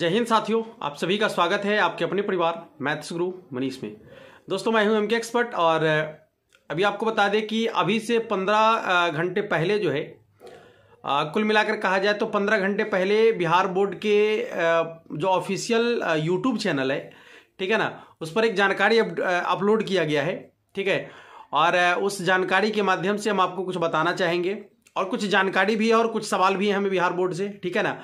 जय हिंद साथियों आप सभी का स्वागत है आपके अपने परिवार मैथ्स गुरु मनीष में दोस्तों मैं हूं एम के एक्सपर्ट और अभी आपको बता दें कि अभी से पंद्रह घंटे पहले जो है कुल मिलाकर कहा जाए तो पंद्रह घंटे पहले बिहार बोर्ड के जो ऑफिशियल यूट्यूब चैनल है ठीक है ना उस पर एक जानकारी अपलोड किया गया है ठीक है और उस जानकारी के माध्यम से हम आपको कुछ बताना चाहेंगे और कुछ जानकारी भी है और कुछ सवाल भी है हमें बिहार बोर्ड से ठीक है ना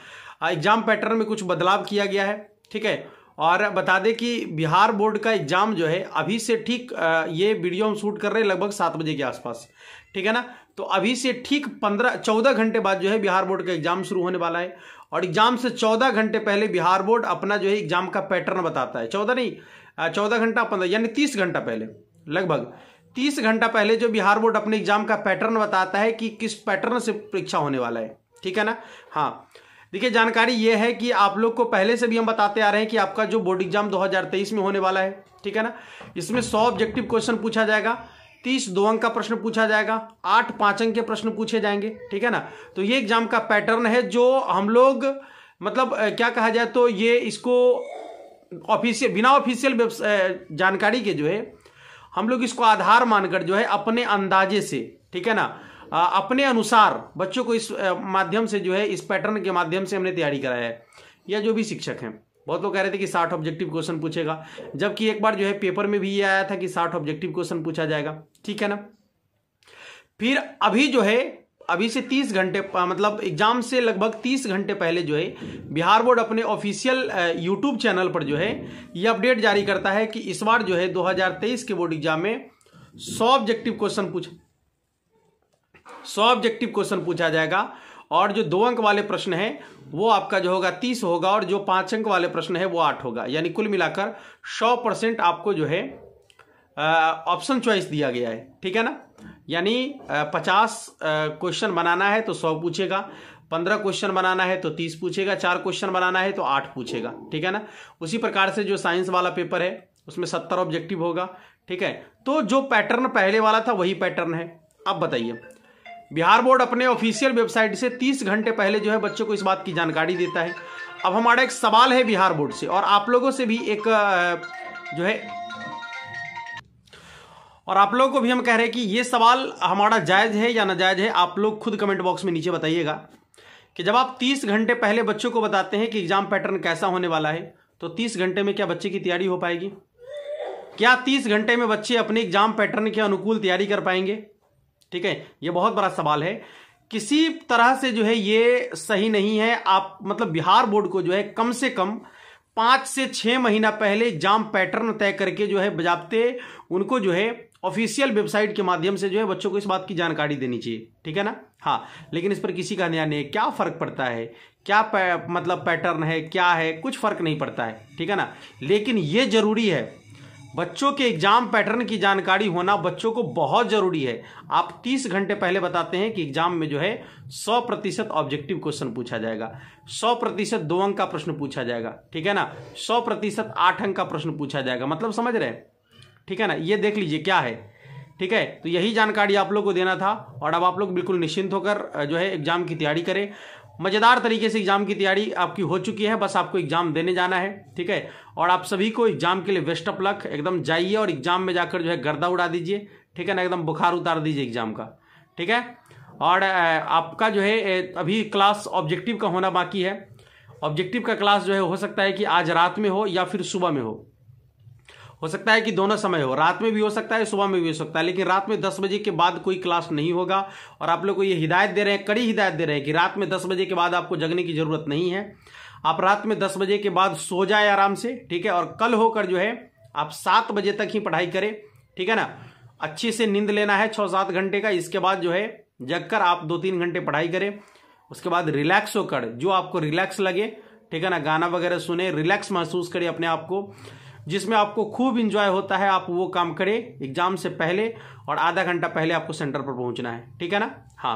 एग्ज़ाम पैटर्न में कुछ बदलाव किया गया है ठीक है और बता दें कि बिहार बोर्ड का एग्ज़ाम जो है अभी से ठीक ये वीडियो हम शूट कर रहे हैं लगभग सात बजे के आसपास ठीक है ना तो अभी से ठीक पंद्रह चौदह घंटे बाद जो है बिहार बोर्ड का एग्ज़ाम शुरू होने वाला है और एग्ज़ाम से चौदह घंटे पहले बिहार बोर्ड अपना जो है एग्ज़ाम का पैटर्न बताता है चौदह नहीं चौदह घंटा पंद्रह यानी तीस घंटा पहले लगभग तीस घंटा पहले जो बिहार बोर्ड अपने एग्ज़ाम का पैटर्न बताता है कि किस पैटर्न से परीक्षा होने वाला है ठीक है ना हाँ देखिए जानकारी ये है कि आप लोग को पहले से भी हम बताते आ रहे हैं कि आपका जो बोर्ड एग्जाम 2023 में होने वाला है ठीक है ना इसमें सौ ऑब्जेक्टिव क्वेश्चन पूछा जाएगा तीस दो अंक का प्रश्न पूछा जाएगा आठ पाँच अंक के प्रश्न पूछे जाएंगे ठीक है ना तो ये एग्जाम का पैटर्न है जो हम लोग मतलब क्या कहा जाए तो ये इसको ऑफिशियल बिना ऑफिशियल जानकारी के जो है हम लोग इसको आधार मानकर जो है अपने अंदाजे से ठीक है ना अपने अनुसार बच्चों को इस माध्यम से जो है इस पैटर्न के माध्यम से हमने तैयारी कराया है या जो भी शिक्षक हैं बहुत लोग कह रहे थे कि साठ ऑब्जेक्टिव क्वेश्चन पूछेगा जबकि एक बार जो है पेपर में भी ये आया था कि साठ ऑब्जेक्टिव क्वेश्चन पूछा जाएगा ठीक है ना फिर अभी जो है अभी से तीस घंटे मतलब एग्जाम से लगभग तीस घंटे पहले जो है बिहार बोर्ड अपने ऑफिशियल यूट्यूब चैनल पर जो है ये अपडेट जारी करता है कि इस बार जो है दो के बोर्ड एग्जाम में सौ ऑब्जेक्टिव क्वेश्चन पूछा सौ ऑब्जेक्टिव क्वेश्चन पूछा जाएगा और जो दो अंक वाले प्रश्न हैं वो आपका जो होगा तीस होगा और जो पांच अंक वाले प्रश्न है वो आठ होगा यानी कुल मिलाकर सौ परसेंट आपको जो है ऑप्शन चॉइस दिया गया है ठीक है ना यानी पचास क्वेश्चन बनाना है तो सौ पूछेगा पंद्रह क्वेश्चन बनाना है तो तीस पूछेगा चार क्वेश्चन बनाना है तो आठ पूछेगा ठीक है ना उसी प्रकार से जो साइंस वाला पेपर है उसमें सत्तर ऑब्जेक्टिव होगा ठीक है तो जो पैटर्न पहले वाला था वही पैटर्न है अब बताइए बिहार बोर्ड अपने ऑफिशियल वेबसाइट से 30 घंटे पहले जो है बच्चों को इस बात की जानकारी देता है अब हमारा एक सवाल है बिहार बोर्ड से और आप लोगों से भी एक जो है और आप लोगों को भी हम कह रहे हैं कि ये सवाल हमारा जायज़ है या नाजायज़ है आप लोग खुद कमेंट बॉक्स में नीचे बताइएगा कि जब आप 30 घंटे पहले बच्चों को बताते हैं कि एग्ज़ाम पैटर्न कैसा होने वाला है तो 30 घंटे में क्या बच्चे की तैयारी हो पाएगी क्या 30 घंटे में बच्चे अपने एग्ज़ाम पैटर्न के अनुकूल तैयारी कर पाएंगे ठीक है ये बहुत बड़ा सवाल है किसी तरह से जो है ये सही नहीं है आप मतलब बिहार बोर्ड को जो है कम से कम पाँच से छः महीना पहले जाम पैटर्न तय करके जो है बजाबते उनको जो है ऑफिशियल वेबसाइट के माध्यम से जो है बच्चों को इस बात की जानकारी देनी चाहिए ठीक है ना हाँ लेकिन इस पर किसी का ध्यान नहीं है क्या फ़र्क पड़ता है क्या पै, मतलब पैटर्न है क्या है कुछ फ़र्क नहीं पड़ता है ठीक है ना लेकिन ये ज़रूरी है बच्चों के एग्जाम पैटर्न की जानकारी होना बच्चों को बहुत जरूरी है आप 30 घंटे पहले बताते हैं कि एग्जाम में जो है 100 प्रतिशत ऑब्जेक्टिव क्वेश्चन पूछा जाएगा 100 प्रतिशत दो अंक का प्रश्न पूछा जाएगा ठीक है ना 100 प्रतिशत आठ अंक का प्रश्न पूछा जाएगा मतलब समझ रहे ठीक है ना ये देख लीजिए क्या है ठीक है तो यही जानकारी आप लोग को देना था और अब आप लोग बिल्कुल निश्चिंत होकर जो है एग्जाम की तैयारी करें मज़ेदार तरीके से एग्ज़ाम की तैयारी आपकी हो चुकी है बस आपको एग्ज़ाम देने जाना है ठीक है और आप सभी को एग्ज़ाम के लिए वेस्ट ऑफ लक एकदम जाइए और एग्ज़ाम में जाकर जो है गर्दा उड़ा दीजिए ठीक है ना एकदम बुखार उतार दीजिए एग्ज़ाम का ठीक है और आपका जो है अभी क्लास ऑब्जेक्टिव का होना बाकी है ऑब्जेक्टिव का क्लास जो है हो सकता है कि आज रात में हो या फिर सुबह में हो हो सकता है कि दोनों समय हो रात में भी हो सकता है सुबह में भी हो सकता है लेकिन रात में दस बजे के बाद कोई क्लास नहीं होगा और आप लोग को ये हिदायत दे रहे हैं कड़ी हिदायत दे रहे हैं कि रात में दस बजे के बाद आपको जगने की ज़रूरत नहीं है आप रात में दस बजे के बाद सो जाए आराम से ठीक है और कल होकर जो है आप सात बजे तक ही पढ़ाई करें ठीक है ना अच्छी से नींद लेना है छः सात घंटे का इसके बाद जो है जग आप दो तीन घंटे पढ़ाई करें उसके बाद रिलैक्स होकर जो आपको रिलैक्स लगे ठीक है ना गाना वगैरह सुने रिलैक्स महसूस करिए अपने आप को जिसमें आपको खूब इंजॉय होता है आप वो काम करें एग्जाम से पहले और आधा घंटा पहले आपको सेंटर पर पहुंचना है ठीक है ना हाँ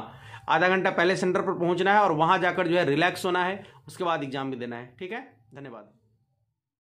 आधा घंटा पहले सेंटर पर पहुंचना है और वहां जाकर जो है रिलैक्स होना है उसके बाद एग्जाम भी देना है ठीक है धन्यवाद